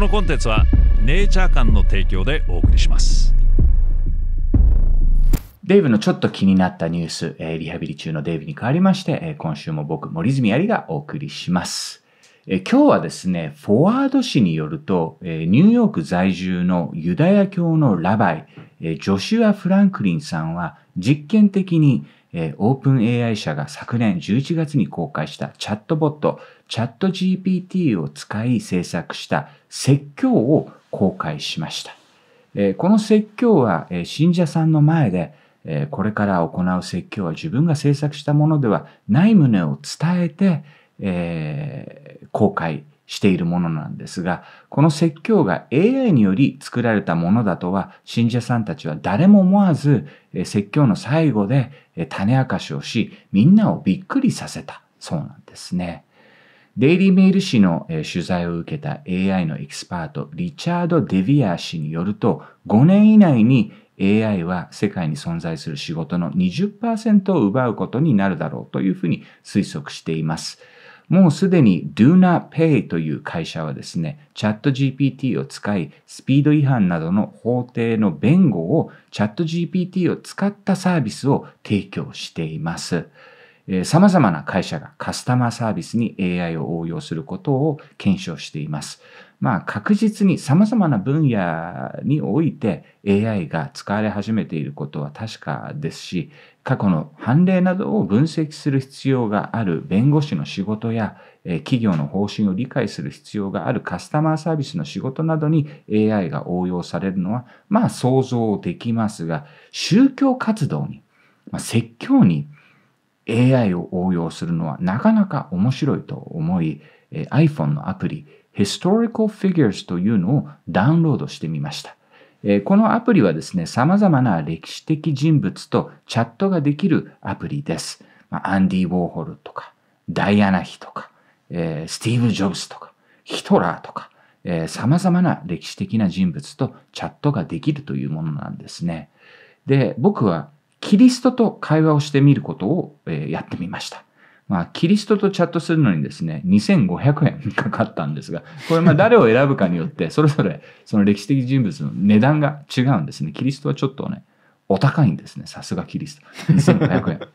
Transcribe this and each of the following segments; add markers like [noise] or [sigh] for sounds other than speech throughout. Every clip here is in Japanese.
このコンテンツはネイチャー館の提供でお送りしますデイブのちょっと気になったニュース、えー、リハビリ中のデイブに代わりまして、えー、今週も僕森泉有がお送りしますえ今日はですね、フォワード紙によると、えニューヨーク在住のユダヤ教のラバイ、えジョシュア・フランクリンさんは実験的に、えオープン AI 社が昨年11月に公開したチャットボット、チャット GPT を使い制作した説教を公開しました。この説教は信者さんの前でこれから行う説教は自分が制作したものではない旨を伝えて、え公開しているものなんですが、この説教が AI により作られたものだとは信者さんたちは誰も思わず説教の最後で種明かしをしみんなをびっくりさせたそうなんですね。デイリー・メール氏の取材を受けた AI のエキスパート、リチャード・デビア氏によると、5年以内に AI は世界に存在する仕事の20%を奪うことになるだろうというふうに推測しています。もうすでに Do Not Pay という会社はですね、チャット GPT を使い、スピード違反などの法廷の弁護をチャット GPT を使ったサービスを提供しています。さまざまな会社がカスタマーサービスに AI を応用することを検証しています。まあ、確実にさまざまな分野において AI が使われ始めていることは確かですし過去の判例などを分析する必要がある弁護士の仕事や企業の方針を理解する必要があるカスタマーサービスの仕事などに AI が応用されるのはまあ想像できますが宗教活動に、まあ、説教に AI を応用するのはなかなか面白いと思い、iPhone のアプリ Historical Figures というのをダウンロードしてみました。このアプリはですね、様々な歴史的人物とチャットができるアプリです。アンディ・ウォーホルとか、ダイアナ妃とか、スティーブ・ジョブズとか、ヒトラーとか、様々な歴史的な人物とチャットができるというものなんですね。で、僕はキリストと会話をしてみることを、えやってみました。まあ、キリストとチャットするのにですね、2500円 [laughs] かかったんですが、これまあ [laughs] 誰を選ぶかによって、それぞれその歴史的人物の値段が違うんですね。キリストはちょっとね、お高いんですね。さすがキリスト。2500円。[laughs]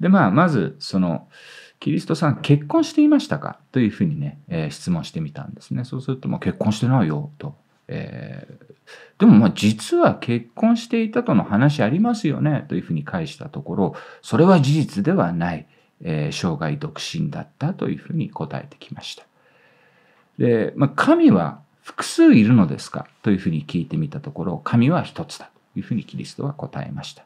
で、まあ、まず、その、キリストさん、結婚していましたかというふうにね、えー、質問してみたんですね。そうすると、まあ、結婚してないよ、と。えー、でもまあ実は結婚していたとの話ありますよねというふうに返したところそれは事実ではない、えー、生涯独身だったというふうに答えてきました。で、まあ、神は複数いるのですかというふうに聞いてみたところ神は一つだというふうにキリストは答えました。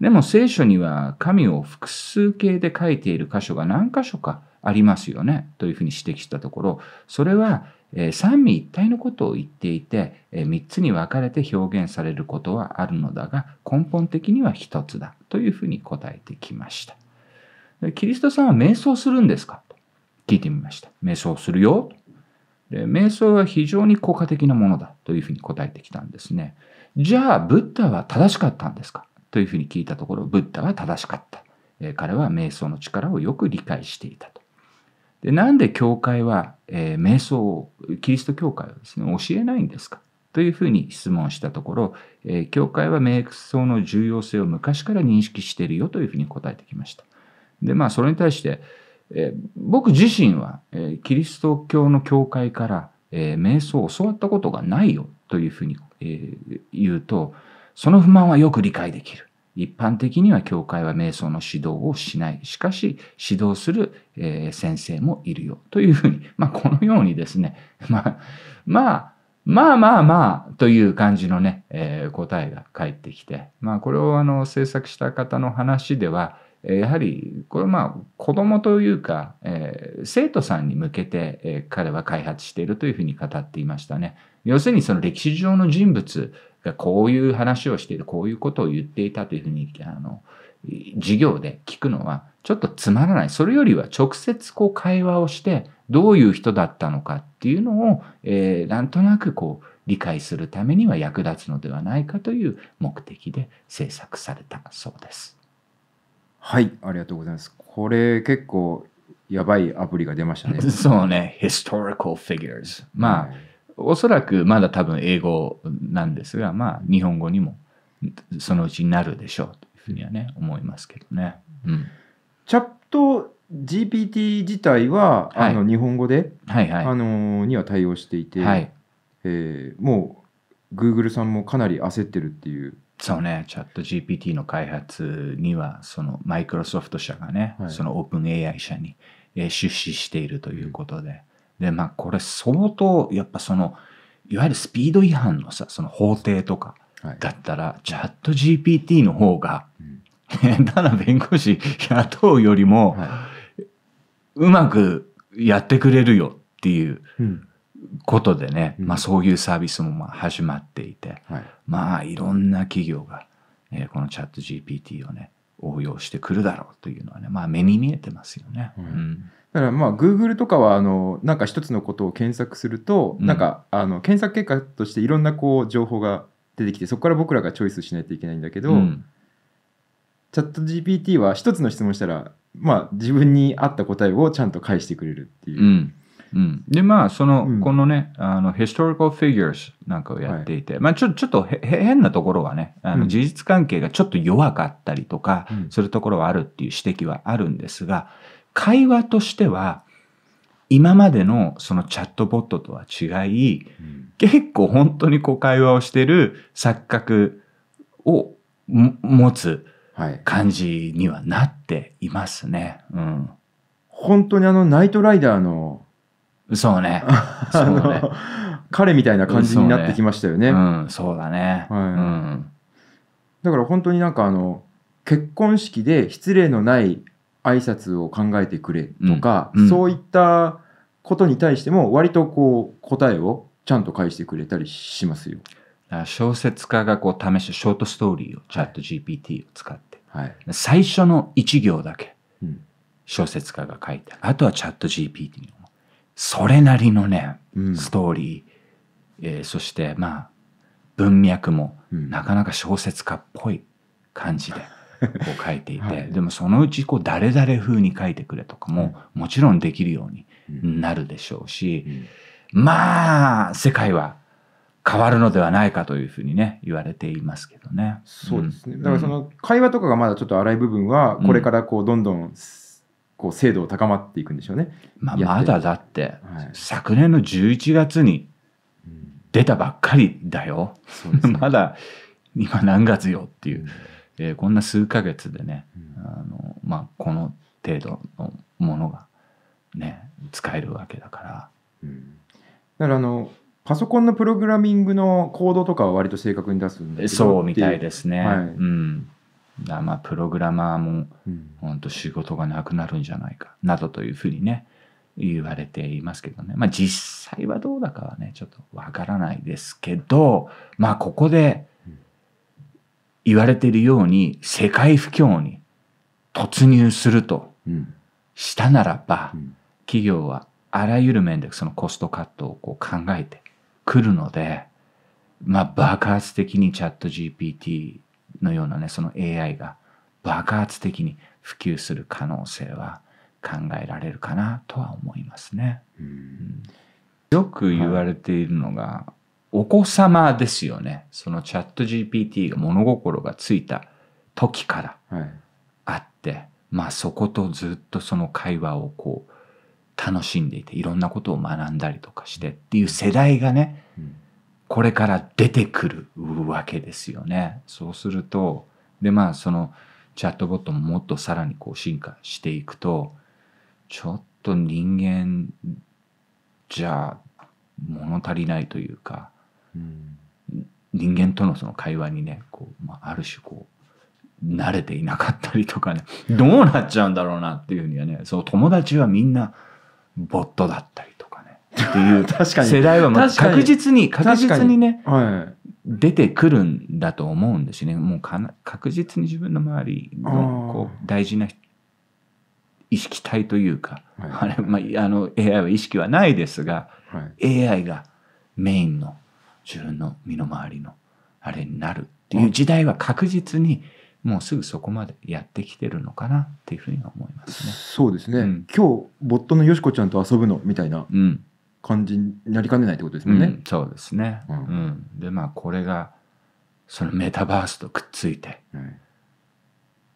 でも聖書には神を複数形で書いている箇所が何箇所かありますよねというふうに指摘したところそれは三位一体のことを言っていて3つに分かれて表現されることはあるのだが根本的には1つだというふうに答えてきましたキリストさんは瞑想するんですかと聞いてみました瞑想するよ瞑想は非常に効果的なものだというふうに答えてきたんですねじゃあブッダは正しかったんですかというふうに聞いたところブッダは正しかった彼は瞑想の力をよく理解していたとでなんで教会は、えー、瞑想をキリスト教会はですね教えないんですかというふうに質問したところ、えー、教会は瞑想の重要性を昔から認識しているよというふうに答えてきました。でまあそれに対して、えー、僕自身は、えキリスト教の教会から、え瞑想を教わったことがないよというふうに、え言うとその不満はよく理解できる。一般的には教会は瞑想の指導をしない。しかし、指導する、え先生もいるよ。というふうに、まあ、このようにですね、[laughs] まあ、まあ、まあまあまあ、という感じのね、えー、答えが返ってきて、まあ、これをあの、制作した方の話では、やはり、これまあ、子供というか、えー、生徒さんに向けて、え彼は開発しているというふうに語っていましたね。要するにその歴史上の人物こういう話をしている、こういうことを言っていたというふうに、あの、授業で聞くのはちょっとつまらない。それよりは直接こう会話をして、どういう人だったのかっていうのを、えー、なんとなくこう理解するためには役立つのではないかという目的で制作されたそうです。はい、ありがとうございます。これ結構やばいアプリが出ましたね。[laughs] そうね、historical figures。まあ、はいおそらくまだ多分英語なんですが、まあ、日本語にもそのうちになるでしょうというふうにはね、思いますけどね。うん、チャット GPT 自体は、はい、あの日本語で、はいはい、あのには対応していて、はい、えー、もう Google さんもかなり焦ってるっていう。そうね、チャット GPT の開発には、そのマイクロソフト社がね、はい、そのオープン AI 社に出資しているということで、で、まあ、これ相当、やっぱその、いわゆるスピード違反のさ、その法廷とかだったら、はい、チャット GPT の方が、うん、下手な弁護士雇うよりも、はい、うまくやってくれるよっていうことでね、うん、まあ、そういうサービスもまあ始まっていて、はい、まあいろんな企業が、えー、このチャット GPT をね応用してくるだろうというのはねまあ目に見えてますよね。うん、だからまあ Google とかはあのなんか一つのことを検索すると、なんかあの検索結果としていろんなこう情報が出てきてそこから僕らがチョイスしないといけないんだけど、うん、チャット GPT は一つの質問したら、まあ、自分に合った答えをちゃんと返してくれるっていう。うんうん、でまあその、うん、このねあの h ス s ル o r フィギュアなんかをやっていて、はい、まあちょちょっと変なところはねあの、事実関係がちょっと弱かったりとか、するところはあるっていう指摘はあるんですが会話としては、今までのそのチャットボットとは違い、うん、結構本当にこう会話をしてる錯覚を持つ感じにはなっていますね。はい、うん、本当にあのナイトライダーのそうね。[laughs] そうね彼みたいな感じになってきましたよね。うねうん、そうだね、はい、うん。だから本当になんかあの結婚式で失礼のない挨拶を考えてくれとか、うんうん、そういったことに対しても割とこう答えをちゃんと返してくれたりしますよ。小説家がこう試してショートストーリーをチャット GPT を使って、はい、最初の1行だけ小説家が書いて、あとはチャット GPT のそれなりのね、うん、ストーリー、えー、そしてまあ文脈もなかなか小説家っぽい感じで。[laughs] こう書いていて、はい、でもそのうちこう誰々風に書いてくれとかも、もちろんできるようになるでしょうし、うん、まあ世界は変わるのではないかというふうにね言われていますけどね。そうですね、だからその会話とかがまだちょっと荒い部分はこれからこうどんどん、こう精度を高まっていくんでしょうね。まあ、まだだって、はい、昨年の11月に出たばっかりだよ。[laughs] まだ今何月よっていう。うんえー、こんな数ヶ月でね、うん、あのまあ、この程度のものが、ね、使えるわけだから。うん、だからあのパソコンのプログラミングのコードとかは割と正確に出すんでけそうみたいですね。はい、うん。だまあプログラマーも本当仕事がなくなるんじゃないかなどというふうにね言われていますけどね。まあ実際はどうだかはねちょっとわからないですけどまあここで言われているように世界不況に突入するとしたならば、企業はあらゆる面でそのコストカットをこう考えてくるので、まあ、爆発的にチャット GPT のようなねその AI が爆発的に普及する可能性は考えられるかなとは思いますね。うん、よく言われているのが、はいお子様ですよね。そのチャット GPT が物心がついた時からあって、はい、まあそことずっとその会話をこう楽しんでいて、いろんなことを学んだりとかしてっていう世代がね、うん、これから出てくるわけですよね。そうすると、でまあそのチャットボットももっとさらにこう進化していくと、ちょっと人間じゃ物足りないというか、人間とのその会話にねこう、まあ、ある種こう慣れていなかったりとかねどうなっちゃうんだろうなっていうふうにはねその友達はみんなボットだったりとかねっていう [laughs] 世代は確実に確実にね、はい、出てくるんだと思うんですねもうかな確実に自分の周りのこう大事な意識体というか、はい、あれ、まあ、あの AI は意識はないですが、はい、AI がメインの。自分の身の回りのあれになるっていう時代は確実にもうすぐそこまでやってきてるのかなっていうふうには思いますね。そうですね、うん、今日ボットのよしこちゃんと遊ぶのみたいな感じになりかねないってことですもんね。うん、そうですね、うん、でまあこれがそのメタバースとくっついて、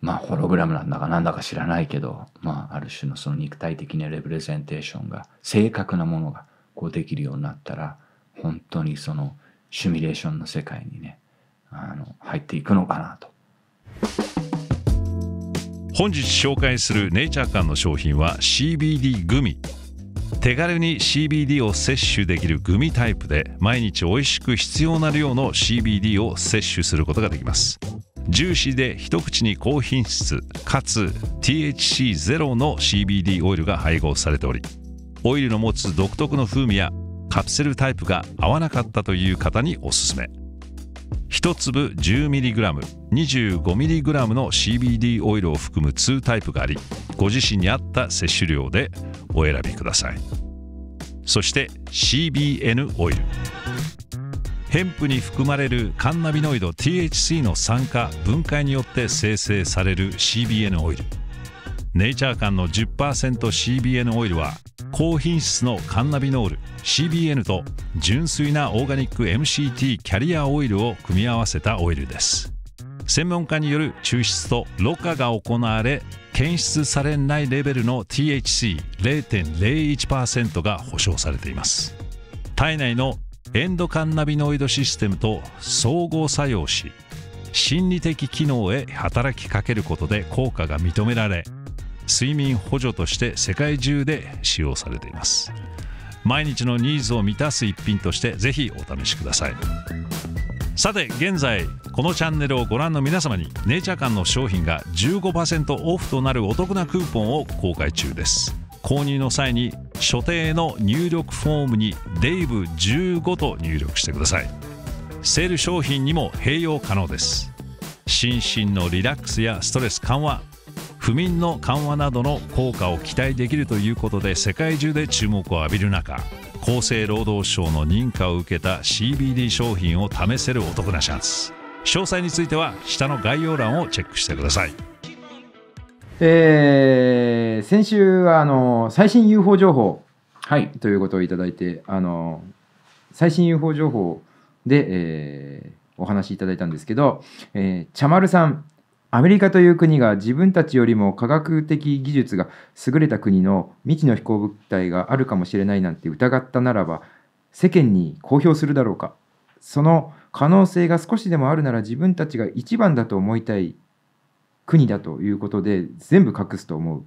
まあホログラムなんだかなんだか知らないけど、まあ、ある種のその肉体的なレプレゼンテーションが正確なものがこうできるようになったら本当にそのシミュレーションの世界にねあの入っていくのかなと。本日紹介するネイチャー館の商品は CBD グミ手軽に CBD を摂取できるグミタイプで毎日美味しく必要な量の CBD を摂取することができますジューシーで一口に高品質かつ THC0 の CBD オイルが配合されておりオイルの持つ独特の風味やカプセルタイプが合わなかったという方におすすめ1粒 10mg25mg の CBD オイルを含む2タイプがありご自身に合った摂取量でお選びくださいそして CBN オイルヘンプに含まれるカンナビノイド THC の酸化分解によって生成される CBN オイルネイチャー間の 10%CBN オイルは高品質のカンナビノール CBN と純粋なオーガニック MCT キャリアオイルを組み合わせたオイルです専門家による抽出とろ過が行われ検出されないレベルの THC0.01% が保証されています体内のエンドカンナビノイドシステムと相互作用し心理的機能へ働きかけることで効果が認められ睡眠補助として世界中で使用されています毎日のニーズを満たす一品としてぜひお試しくださいさて現在このチャンネルをご覧の皆様にネイチャー館の商品が15%オフとなるお得なクーポンを公開中です購入の際に所定の入力フォームに DAVE15 と入力してくださいセール商品にも併用可能です心身のリラックスやストレス緩和不眠の緩和などの効果を期待できるということで世界中で注目を浴びる中厚生労働省の認可を受けた CBD 商品を試せるお得なチャンス詳細については下の概要欄をチェックしてくださいえー、先週はあの最新 UFO 情報、はい、ということをいただいてあの最新 UFO 情報で、えー、お話しいただいたんですけど、えー、茶丸さんアメリカという国が自分たちよりも科学的技術が優れた国の未知の飛行物体があるかもしれないなんて疑ったならば世間に公表するだろうかその可能性が少しでもあるなら自分たちが一番だと思いたい国だということで全部隠すと思う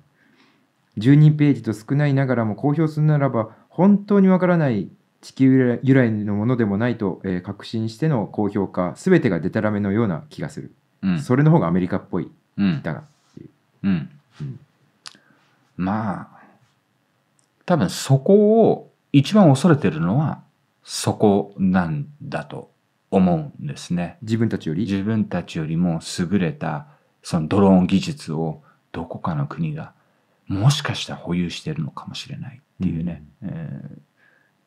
12ページと少ないながらも公表するならば本当にわからない地球由来のものでもないと、え確信しての公表価全てがデタラメのような気がする。うんそれの方がアメリカっぽいうんだがっていう。うんうんまあ多分そこを一番恐れてるのはそこなんだと思うんですね。自分たちより自分たちよりも優れたそのドローン技術をどこかの国がもしかしたら保有しているのかもしれないっていうね、えーっ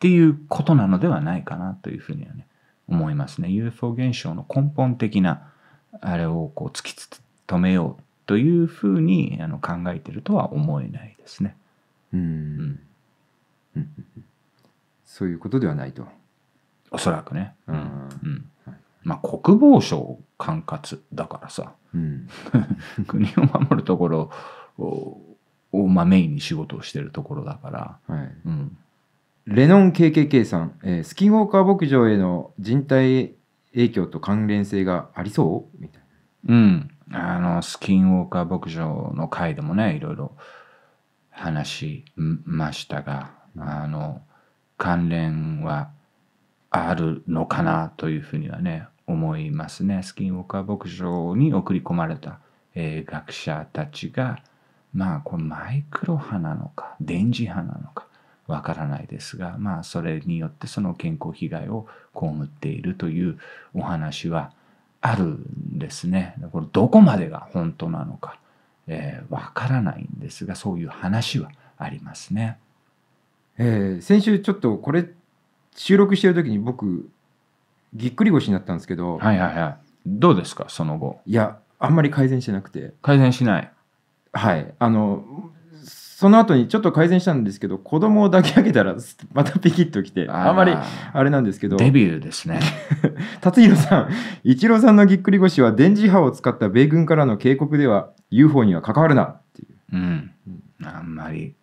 ていうことなのではないかなというふうにはね思いますね UFO 現象の根本的なあれをこう突き止めようというふうにあの考えてるとは思えないですね。うん、そういうことではないと。おそらくね。うん、うんまあ、国防省管轄だからさ、うん、[laughs] [laughs] 国を守るところを、をまあ、メインに仕事をしてるところだから、はいうん、レノン KKK さん、えー、スキンウォーカー牧場への人体影響と関連性がありそうみたいな。うん。あの、スキンウォーカー牧場の回でもね、いろいろ話しましたが、あの、関連はあるのかなというふうにはね、思いますね。スキンウォーカー牧場に送り込まれた、えー、学者たちが、まあ、これマイクロ波なのか、電磁波なのか、わからないですが、まあ、それによってその健康被害を被っているというお話はあるんですね。これどこまでが本当なのか、えー、わからないんですが、そういう話はありますね。えー、先週ちょっとこれ収録してる時に僕ぎっくり腰になったんですけど、はいはいはい。どうですか、その後。いや、あんまり改善してなくて。改善しない。はい。あの、その後にちょっと改善したんですけど子供を抱き上げたらまたピキッときてあんまりあれなんですけどデビューですね達 [laughs] 弘さん一郎さんのぎっくり腰は電磁波を使った米軍からの警告では UFO には関わるなっていう、うん、あんまり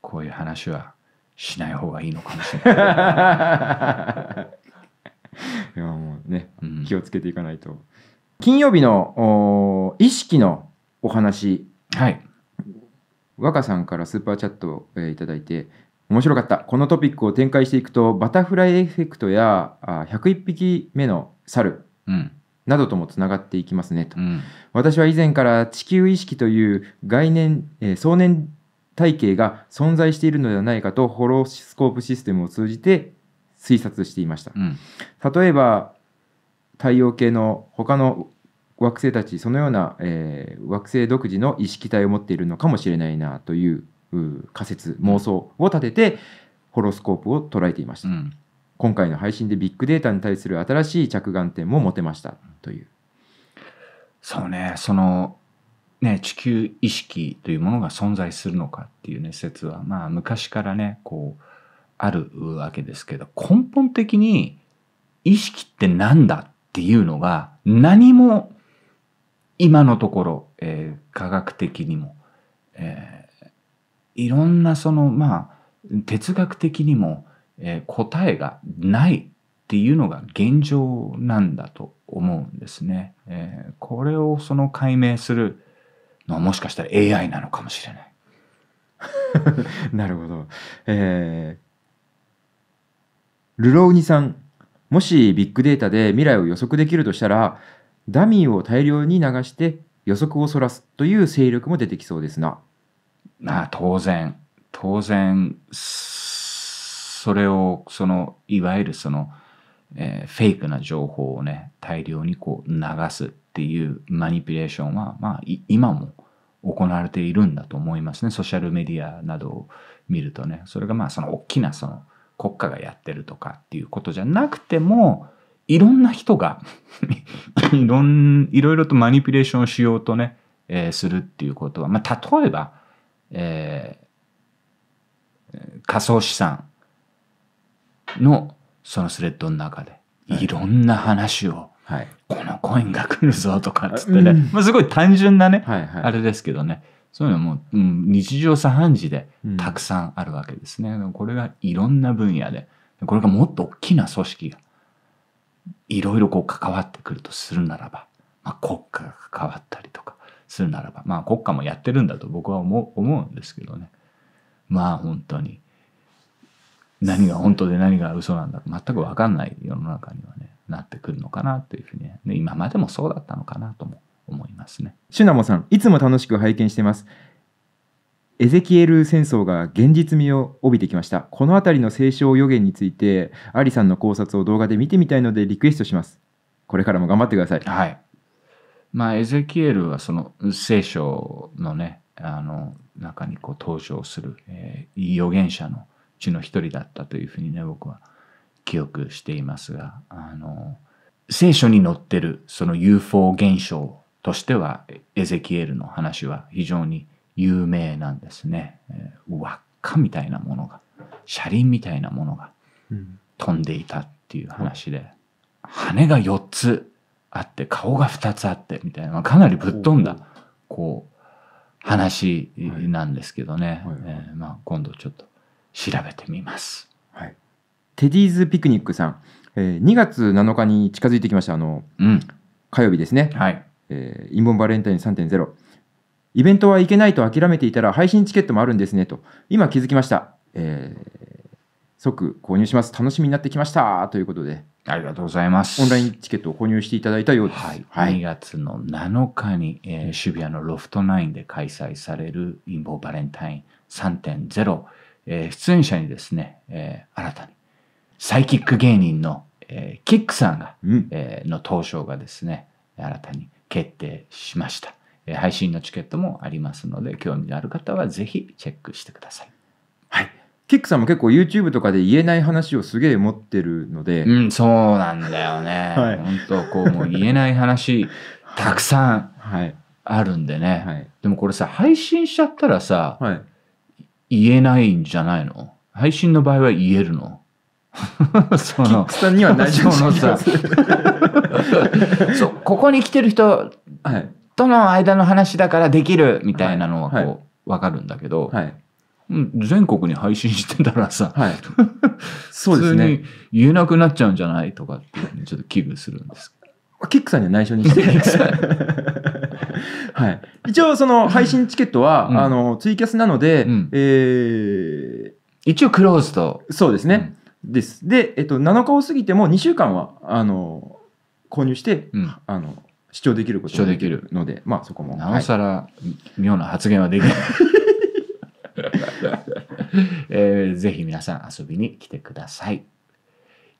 こういう話はしない方がいいのかもしれない [laughs] いやもうね、気をつけていかないと、うん、金曜日の意識のお話、はい、若さんからスーパーチャットを、えー、いただいて、面白かった。このトピックを展開していくと、バタフライエフェクトやあ101匹目の猿、うんなどともつながっていきますねと、うん、私は以前から地球意識という概念、えー、想念体系が存在しているのではないかとホロスコープシステムを通じて推察していました、うん、例えば太陽系の他の惑星たちそのような、えー、惑星独自の意識体を持っているのかもしれないなという仮説妄想を立ててホロスコープを捉えていました、うん、今回の配信でビッグデータに対する新しい着眼点も持てましたというそうねそのね地球意識というものが存在するのかっていうね説はまあ昔からねこうあるわけですけど根本的に意識って何だっていうのが何も今のところ、えー、科学的にも、えー、いろんなそのまあ哲学的にも、えー、答えがないっていうのが現状なんだと思うんですね。えー、これをその解明するのはもしかしたら AI なのかもしれない。[laughs] なるほど。えー、ルローニさんもしビッグデータで未来を予測できるとしたらダミーを大量に流して予測をそらすという勢力も出てきそうですな。まあ当然当然それをそのいわゆるその、えー、フェイクな情報をね大量にこう流すっていうマニピュレーションはまあ今も行われているんだと思いますねソーシャルメディアなどを見るとねそれがまあその大きなその国家がやってるとかっていうことじゃなくてもいろんな人が [laughs] いろん、いろいろとマニピュレーションしようとね、えー、するっていうことは、まあ、例えば、えー、仮想資産のそのスレッドの中で、いろんな話を、はい、このコインが来るぞとかっつってね、うん、まあ、すごい単純なね、はいはい、あれですけどね、そういうのも、うん、日常茶飯事でたくさんあるわけですね。うん、これがいろんな分野で、これがもっと大きな組織がいろいろこう関わってくるとするならば、まあ、国家が関わったりとかするならば、まあ、国家もやってるんだと僕は思う思うんですけどねまあ本当に何が本当で何が嘘なんだ全く分かんない世の中にはねなってくるのかなというふうに、ね、今までもそうだったのかなとも思いますね。シュナモさんいつも楽しく拝見してます。エゼキエル戦争が現実味を帯びてきました。この辺りの聖書予言について、アリさんの考察を動画で見てみたいのでリクエストします。これからも頑張ってください。はい。まあ、エゼキエルはその聖書のね、あの中にこう登場する、えー、預言者のうちの一人だったというふうにね、僕は記憶していますが、あの、聖書に載ってるその UFO 現象としては、エゼキエルの話は非常に有名なんですね、えー、輪っかみたいなものが車輪みたいなものが飛んでいたっていう話で、うん、羽が4つあって顔が2つあってみたいな、まあ、かなりぶっ飛んだこう話なんですけどね、はえまあ、今度ちょっと調べてみます。はい、テディーズピクニックさん、えー、2月7日に近づいてきましたあの、うん、火曜日ですね、はいえー、インボンバレンタイン3.0イベントは行けないと諦めていたら配信チケットもあるんですねと、今気づきました。えー、即購入します。楽しみになってきましたということで。ありがとうございます。オンラインチケットを購入していただいたようです。はい。2月の7日に、えー、渋谷のロフトナインで開催される陰謀バレンタイン3.0、えー、出演者にですね、えー、新たにサイキック芸人の、えー、キックさんが、うん、えー、の当初がですね、新たに決定しました。配信のチケットもありますので、興味のある方はぜひチェックしてください。はい。キックさんも結構 YouTube とかで言えない話をすげえ持ってるので。うん、そうなんだよね。[laughs] はい、本当こう、もう言えない話、たくさんあるんでね、はいでもこれさ、配信しちゃったらさ、はい、言えないんじゃないの配信の場合は言えるの [laughs] そのキッさんには大丈 [laughs] そうここに来てる人、はい、との間の話だからできるみたいなのはこう、分かるんだけど、はい、全国に配信してたらさ、はい、そうですね言えなくなっちゃうんじゃないとかっていうちょっと危惧するんですキックさんには内緒にして [laughs] はい、一応その配信チケットは、うん、あのツイキャスなので、うん、えー、一応クローズとそうですね、うん、ですで、えっと、7日を過ぎても2週間はあの購入して、うん、あの主張できることができるので、まあそこも。なおさら、妙な発言はできない。[laughs] えー、ぜひ皆さん遊びに来てください。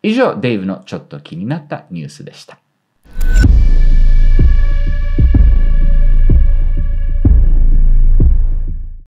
以上、デイブのちょっと気になったニュースでした。